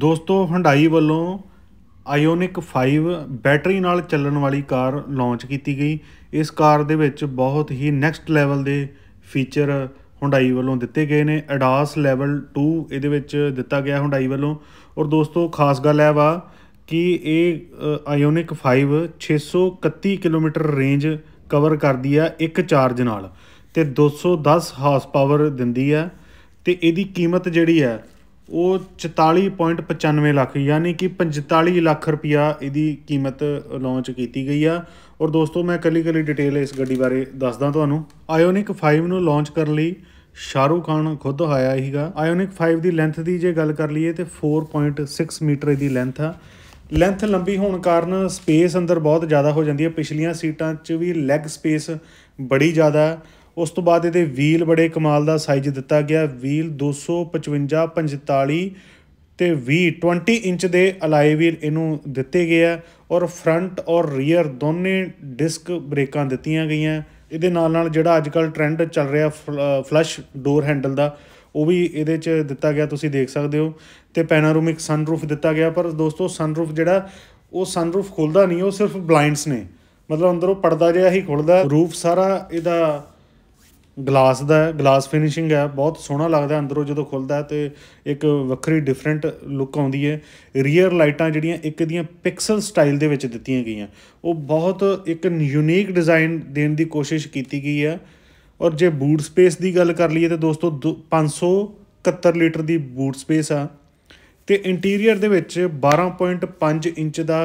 ਦੋਸਤੋ ਹੰਡਾਈ ਵੱਲੋਂ Ionic 5 battery ਨਾਲ ਚੱਲਣ ਵਾਲੀ ਕਾਰ ਲਾਂਚ ਕੀਤੀ ਗਈ ਇਸ ਕਾਰ ਦੇ ਵਿੱਚ ਬਹੁਤ ਹੀ ਨੈਕਸਟ ਲੈਵਲ ਦੇ ਫੀਚਰ ਹੁੰਡਾਈ ਵੱਲੋਂ ਦਿੱਤੇ ਗਏ ਨੇ ਅਡਾਸ ਲੈਵਲ 2 ਇਹਦੇ ਵਿੱਚ ਦਿੱਤਾ ਗਿਆ ਹੁੰਡਾਈ ਵੱਲੋਂ ਔਰ ਦੋਸਤੋ ਖਾਸ ਗੱਲ ਹੈ ਵਾ ਕਿ ਇਹ ਆਇਓਨਿਕ 5 631 ਕਿਲੋਮੀਟਰ ਰੇਂਜ ਕਵਰ ਕਰਦੀ ਆ ਇੱਕ ਚਾਰਜ ਨਾਲ ਤੇ 210 ਹਾਰਸ ਪਾਵਰ ਦਿੰਦੀ ਆ ਤੇ ਇਹਦੀ ਕੀਮਤ ਜਿਹੜੀ ਆ ਉਹ 44.95 ਲੱਖ ਯਾਨੀ ਕਿ 45 ਲੱਖ ਰੁਪਿਆ ਇਹਦੀ ਕੀਮਤ ਲਾਂਚ ਕੀਤੀ ਗਈ ਆ ਔਰ ਦੋਸਤੋ ਮੈਂ ਕੱਲੀ ਕੱਲੀ ਡਿਟੇਲ ਇਸ ਗੱਡੀ ਬਾਰੇ ਦੱਸਦਾ ਤੁਹਾਨੂੰ ਆਇਓਨਿਕ 5 ਨੂੰ ਲਾਂਚ ਕਰਨ ਲਈ ਸ਼ਾਹਰੂਖ ਖਾਨ ਖੁਦ ਆਇਆ ਹੀਗਾ ਆਇਓਨਿਕ 5 ਦੀ ਲੈਂਥ ਦੀ ਜੇ ਗੱਲ ਕਰ ਲਈਏ ਤੇ 4.6 ਮੀਟਰ ਦੀ ਲੈਂਥ ਆ ਲੈਂਥ ਲੰਬੀ ਹੋਣ ਕਾਰਨ ਸਪੇਸ ਅੰਦਰ ਬਹੁਤ ਜ਼ਿਆਦਾ ਹੋ ਜਾਂਦੀ ਹੈ ਪਿਛਲੀਆਂ ਸੀਟਾਂ 'ਚ ਵੀ ਲੈਗ ਸਪੇਸ ਬੜੀ ਜ਼ਿਆਦਾ ਹੈ ਉਸ ਤੋਂ ਬਾਅਦ ਇਹਦੇ ਵੀਲ ਬੜੇ ਕਮਾਲ ਦਾ ਸਾਈਜ਼ ਦਿੱਤਾ ਗਿਆ ਵੀਲ 255 45 ਤੇ 20 20 ਇੰਚ ਦੇ ਅਲਾਈ ਵੀਲ ਇਹਨੂੰ ਦਿੱਤੇ ਗਏ ਆ ਔਰ ਫਰੰਟ ਔਰ ਰੀਅਰ ਦੋਨੇ ਡਿਸਕ ਬ੍ਰੇਕਾਂ ਦਿੱਤੀਆਂ ਗਈਆਂ ਇਹਦੇ ਨਾਲ ਨਾਲ ਜਿਹੜਾ ਅੱਜ ਕੱਲ ਟ੍ਰੈਂਡ ਚੱਲ ਰਿਹਾ ਫਲਸ਼ ਡੋਰ ਹੈਂਡਲ ਦਾ ਉਹ ਵੀ ਇਹਦੇ 'ਚ ਦਿੱਤਾ ਗਿਆ ਤੁਸੀਂ ਦੇਖ ਸਕਦੇ ਹੋ ਤੇ ਪੈਨਾਰੋਮਿਕ ਸਨਰੂਫ ਦਿੱਤਾ ਗਿਆ ਪਰ ਦੋਸਤੋ ਸਨਰੂਫ ਜਿਹੜਾ ਉਹ ਸਨਰੂਫ ਖੁੱਲਦਾ ਨਹੀਂ ਉਹ ਸਿਰਫ ਬਲਾਈਂਡਸ ਨੇ ਮਤਲਬ ਅੰਦਰੋਂ ਪਰਦਾ ਜਿਹਾ ਹੀ ਖੁੱਲਦਾ ਰੂਫ ਸਾਰਾ ਇਹਦਾ ਗਲਾਸ ਦਾ ਗਲਾਸ ਫਿਨਿਸ਼ਿੰਗ ਹੈ ਬਹੁਤ ਸੋਹਣਾ ਲੱਗਦਾ ਅੰਦਰੋਂ ਜਦੋਂ ਖੁੱਲਦਾ ਤੇ ਇੱਕ ਵੱਖਰੀ ਡਿਫਰੈਂਟ ਲੁੱਕ ਆਉਂਦੀ ਹੈ ਰੀਅਰ ਲਾਈਟਾਂ ਜਿਹੜੀਆਂ ਇੱਕ ਦੀਆਂ ਪਿਕਸਲ ਸਟਾਈਲ ਦੇ ਵਿੱਚ ਦਿੱਤੀਆਂ ਗਈਆਂ ਉਹ ਬਹੁਤ ਇੱਕ ਯੂਨੀਕ ਡਿਜ਼ਾਈਨ ਦੇਣ ਦੀ ਕੋਸ਼ਿਸ਼ ਕੀਤੀ ਗਈ ਹੈ ਔਰ ਜੇ ਬੂਟ ਸਪੇਸ ਦੀ ਗੱਲ ਕਰ ਲਈਏ ਤੇ ਦੋਸਤੋ 571 ਲੀਟਰ ਦੀ ਬੂਟ ਸਪੇਸ ਆ ਤੇ ਇੰਟੀਰੀਅਰ ਦੇ ਵਿੱਚ 12.5 ਇੰਚ ਦਾ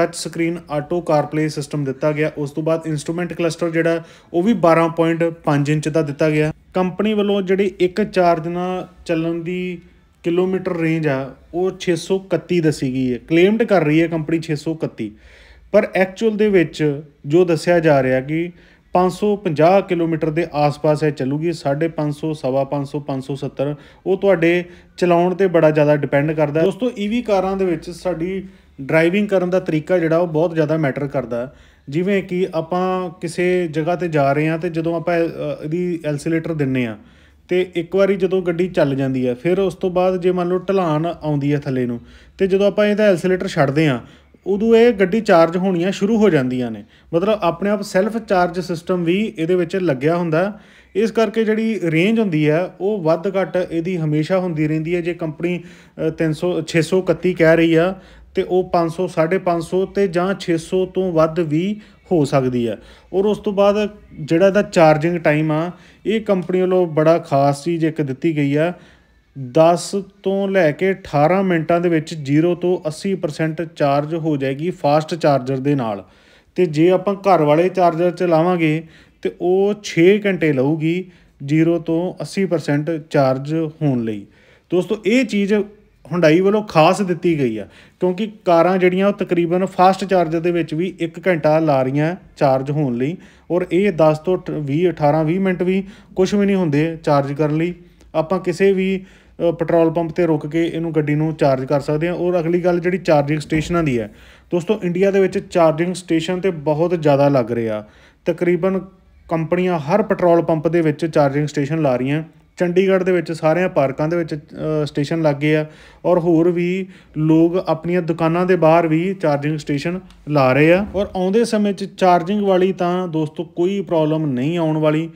touch screen auto CarPlay system ਦਿੱਤਾ ਗਿਆ ਉਸ ਤੋਂ ਬਾਅਦ ਇਨਸਟਰੂਮੈਂਟ ਕਲਸਟਰ ਜਿਹੜਾ ਉਹ ਵੀ 12.5 ਇੰਚ ਦਾ ਦਿੱਤਾ ਗਿਆ ਕੰਪਨੀ ਵੱਲੋਂ ਜਿਹੜੀ ਇੱਕ ਚਾਰਜ ਨਾਲ ਚੱਲਣ ਦੀ ਕਿਲੋਮੀਟਰ ਰੇਂਜ ਆ ਉਹ 631 ਦੱਸੀ ਗਈ ਹੈ ਕਲੇਮਡ ਕਰ ਰਹੀ ਹੈ ਕੰਪਨੀ 631 ਪਰ ਐਕਚੁਅਲ ਦੇ ਵਿੱਚ ਜੋ ਦੱਸਿਆ ਜਾ ਰਿਹਾ ਕਿ 550 ਕਿਲੋਮੀਟਰ ਦੇ ਆਸ-ਪਾਸ ਹੈ ਚੱਲੂਗੀ 550 550 570 ਉਹ ਤੁਹਾਡੇ ਚਲਾਉਣ ਤੇ ਬੜਾ ਜ਼ਿਆਦਾ ਡਿਪੈਂਡ ਕਰਦਾ ਦੋਸਤੋ ਈਵੀ ਕਾਰਾਂ ਦੇ ਵਿੱਚ ਸਾਡੀ ਡਰਾਈਵਿੰਗ ਕਰਨ ਦਾ ਤਰੀਕਾ ਜਿਹੜਾ ਉਹ ਬਹੁਤ ਜ਼ਿਆਦਾ ਮੈਟਰ ਕਰਦਾ ਜਿਵੇਂ ਕਿ ਆਪਾਂ ਕਿਸੇ ਜਗ੍ਹਾ ਤੇ ਜਾ ਰਹੇ ਹਾਂ ਤੇ ਜਦੋਂ ਆਪਾਂ ਇਹਦੀ ਐਕਸੀਲੇਟਰ ਦਿੰਨੇ ਆ ਤੇ ਇੱਕ ਵਾਰੀ ਜਦੋਂ ਗੱਡੀ ਚੱਲ ਜਾਂਦੀ ਹੈ ਫਿਰ ਉਸ ਤੋਂ ਬਾਅਦ ਜੇ ਮੰਨ ਲਓ ਢਲਾਨ ਆਉਂਦੀ ਹੈ ਥੱਲੇ ਨੂੰ ਤੇ ਜਦੋਂ ਆਪਾਂ ਇਹਦਾ ਐਕਸੀਲੇਟਰ ਛੱਡਦੇ ਆ ਉਦੋਂ ਇਹ ਗੱਡੀ ਚਾਰਜ ਹੋਣੀਆਂ ਸ਼ੁਰੂ ਹੋ ਜਾਂਦੀਆਂ ਨੇ ਮਤਲਬ ਆਪਣੇ ਆਪ ਸੈਲਫ ਚਾਰਜ ਸਿਸਟਮ ਵੀ ਇਹਦੇ ਵਿੱਚ ਲੱਗਿਆ ਹੁੰਦਾ ਇਸ ਕਰਕੇ ਜਿਹੜੀ ਰੇਂਜ ਹੁੰਦੀ ਹੈ ਉਹ ਵੱਧ ਘੱਟ ਇਹਦੀ ਹਮੇਸ਼ਾ ਹੁੰਦੀ ਰਹਿੰਦੀ ਹੈ ਜੇ ਕੰਪਨੀ 300 631 ਕਹਿ ਰਹੀ ਆ ਤੇ ਉਹ 500 550 ਤੇ ਜਾਂ 600 ਤੋਂ ਵੱਧ ਵੀ ਹੋ ਸਕਦੀ ਹੈ ਔਰ ਉਸ ਤੋਂ ਬਾਅਦ ਜਿਹੜਾ ਇਹਦਾ ਚਾਰਜਿੰਗ ਟਾਈਮ ਆ ਇਹ ਕੰਪਨੀ ਵੱਲੋਂ ਬੜਾ ਖਾਸ ਚੀਜ਼ ਇੱਕ ਦਿੱਤੀ ਗਈ ਆ 10 ਤੋਂ ਲੈ ਕੇ 18 ਮਿੰਟਾਂ ਦੇ ਵਿੱਚ 0 ਤੋਂ 80% ਚਾਰਜ ਹੋ ਜਾਏਗੀ ਫਾਸਟ ਚਾਰਜਰ ਦੇ ਨਾਲ ਤੇ ਜੇ ਆਪਾਂ ਘਰ ਵਾਲੇ ਚਾਰਜਰ ਚ ਲਾਵਾਂਗੇ ਤੇ ਉਹ 6 ਘੰਟੇ ਲਊਗੀ 0 ਤੋਂ 80% ਚਾਰਜ ਹੋਣ ਲਈ ਦੋਸਤੋ ਇਹ ਚੀਜ਼ ਹੁੰਡਾਈ ਵੱਲੋਂ ਖਾਸ ਦਿੱਤੀ ਗਈ ਆ ਕਿਉਂਕਿ ਕਾਰਾਂ ਜਿਹੜੀਆਂ ਉਹ ਤਕਰੀਬਨ ਫਾਸਟ ਚਾਰਜਰ ਦੇ ਵਿੱਚ ਵੀ 1 ਘੰਟਾ ਲਾ ਰਹੀਆਂ ਚਾਰਜ ਹੋਣ ਲਈ ਔਰ ਇਹ 10 ਤੋਂ 20 18 20 ਮਿੰਟ ਵੀ ਕੁਝ ਵੀ ਨਹੀਂ ਹੁੰਦੇ ਚਾਰਜ ਕਰਨ ਲਈ ਆਪਾਂ ਕਿਸੇ ਵੀ ਪੈਟਰੋਲ ਪੰਪ ਤੇ ਰੁਕ ਕੇ ਇਹਨੂੰ ਗੱਡੀ ਨੂੰ ਚਾਰਜ ਕਰ ਸਕਦੇ ਹਾਂ ਔਰ ਅਗਲੀ ਗੱਲ ਜਿਹੜੀ ਚਾਰਜਿੰਗ ਸਟੇਸ਼ਨਾਂ ਦੀ ਹੈ ਦੋਸਤੋ ਇੰਡੀਆ ਦੇ ਵਿੱਚ ਚਾਰਜਿੰਗ ਸਟੇਸ਼ਨ ਤੇ ਬਹੁਤ ਜ਼ਿਆਦਾ ਲੱਗ ਰਿਹਾ ਤਕਰੀਬਨ ਕੰਪਨੀਆਂ ਹਰ ਪੈਟਰੋਲ ਪੰਪ ਦੇ ਵਿੱਚ ਚਾਰਜਿੰਗ ਸਟੇਸ਼ਨ ਲਾ ਰਹੀਆਂ ਚੰਡੀਗੜ੍ਹ ਦੇ ਵਿੱਚ ਸਾਰਿਆਂ ਪਾਰਕਾਂ ਦੇ ਵਿੱਚ ਸਟੇਸ਼ਨ ਲੱਗੇ ਆ ਔਰ ਹੋਰ ਵੀ ਲੋਕ ਆਪਣੀਆਂ ਦੁਕਾਨਾਂ ਦੇ ਬਾਹਰ ਵੀ ਚਾਰਜਿੰਗ ਸਟੇਸ਼ਨ ਲਾ ਰਹੇ ਆ ਔਰ ਆਉਂਦੇ ਸਮੇਂ 'ਚ ਚਾਰਜਿੰਗ ਵਾਲੀ ਤਾਂ ਦੋਸਤੋ ਕੋਈ ਪ੍ਰੋਬਲਮ ਨਹੀਂ ਆਉਣ ਵਾਲੀ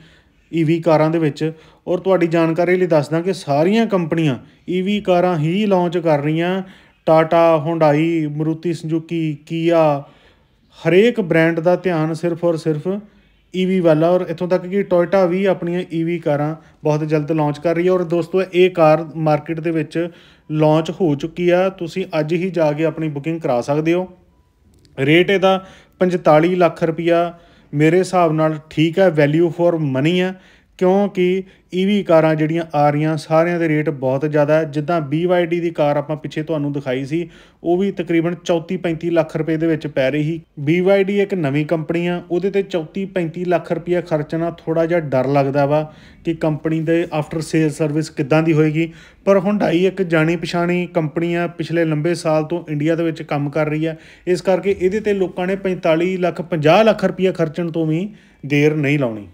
ਈਵੀ e ਕਾਰਾਂ ਦੇ ਵਿੱਚ ਔਰ ਤੁਹਾਡੀ ਜਾਣਕਾਰੀ ਲਈ ਦੱਸਦਾ ਕਿ ਸਾਰੀਆਂ ਕੰਪਨੀਆਂ ਈਵੀ e ਕਾਰਾਂ ਹੀ ਲਾਂਚ ਕਰ ਰਹੀਆਂ ਟਾਟਾ ਹੁੰਡਾਈ ਮਰੂਤੀ ਸੁਜ਼ੂਕੀ ਕੀਆ ਹਰੇਕ ਬ੍ਰਾਂਡ ਦਾ ਧਿਆਨ ਸਿਰਫ ਔਰ ਸਿਰਫ ਈਵੀ e ਵਾਲਾ ਔਰ ਇਥੋਂ ਤੱਕ ਕਿ ਟੋਇਟਾ ਵੀ ਆਪਣੀਆਂ ਈਵੀ e ਕਾਰਾਂ ਬਹੁਤ ਜਲਦ ਲਾਂਚ ਕਰ ਰਹੀ ਹੈ ਔਰ ਦੋਸਤੋ ਇਹ ਕਾਰ ਮਾਰਕੀਟ ਦੇ ਵਿੱਚ ਲਾਂਚ ਹੋ ਚੁੱਕੀ ਆ ਤੁਸੀਂ ਅੱਜ ਹੀ ਜਾ ਕੇ ਆਪਣੀ ਬੁਕਿੰਗ ਕਰਾ ਸਕਦੇ ਹੋ ਰੇਟ ਇਹਦਾ 45 ਲੱਖ ਰੁਪਇਆ ਮੇਰੇ ਹਿਸਾਬ ਨਾਲ ਠੀਕ ਹੈ ਵੈਲਿਊ ਫॉर ਮਨੀ ਹੈ ਕਿਉਂਕਿ ਈਵੀ e ਕਾਰਾਂ ਜਿਹੜੀਆਂ ਆ ਰਹੀਆਂ ਸਾਰਿਆਂ ਦੇ ਰੇਟ ਬਹੁਤ ਜ਼ਿਆਦਾ ਹੈ ਜਿੱਦਾਂ BYD ਦੀ ਕਾਰ ਆਪਾਂ ਪਿੱਛੇ ਤੁਹਾਨੂੰ ਦਿਖਾਈ ਸੀ ਉਹ ਵੀ ਤਕਰੀਬਨ 34-35 ਲੱਖ ਰੁਪਏ ਦੇ ਵਿੱਚ ਪੈ ਰਹੀ ਸੀ BYD ਇੱਕ ਨਵੀਂ ਕੰਪਨੀ ਆ ਉਹਦੇ ਤੇ 34-35 ਲੱਖ ਰੁਪਏ ਖਰਚਣਾ ਥੋੜਾ ਜਿਹਾ ਡਰ ਲੱਗਦਾ ਵਾ ਕਿ ਕੰਪਨੀ ਦੇ ਆਫਟਰ ਸੇਲ ਸਰਵਿਸ ਕਿੱਦਾਂ ਦੀ ਹੋਏਗੀ ਪਰ ਹੁੰਡਾਈ ਇੱਕ ਜਾਣੀ ਪਛਾਣੀ ਕੰਪਨੀ ਆ ਪਿਛਲੇ ਲੰਬੇ ਸਾਲ ਤੋਂ ਇੰਡੀਆ ਦੇ ਵਿੱਚ ਕੰਮ ਕਰ ਰਹੀ ਆ ਇਸ ਕਰਕੇ ਇਹਦੇ ਤੇ ਲੋਕਾਂ ਨੇ 45 ਲੱਖ 50 ਲੱਖ ਰੁਪਏ ਖਰਚਣ ਤੋਂ ਵੀ ਦੇਰ ਨਹੀਂ ਲਾਉਣੀ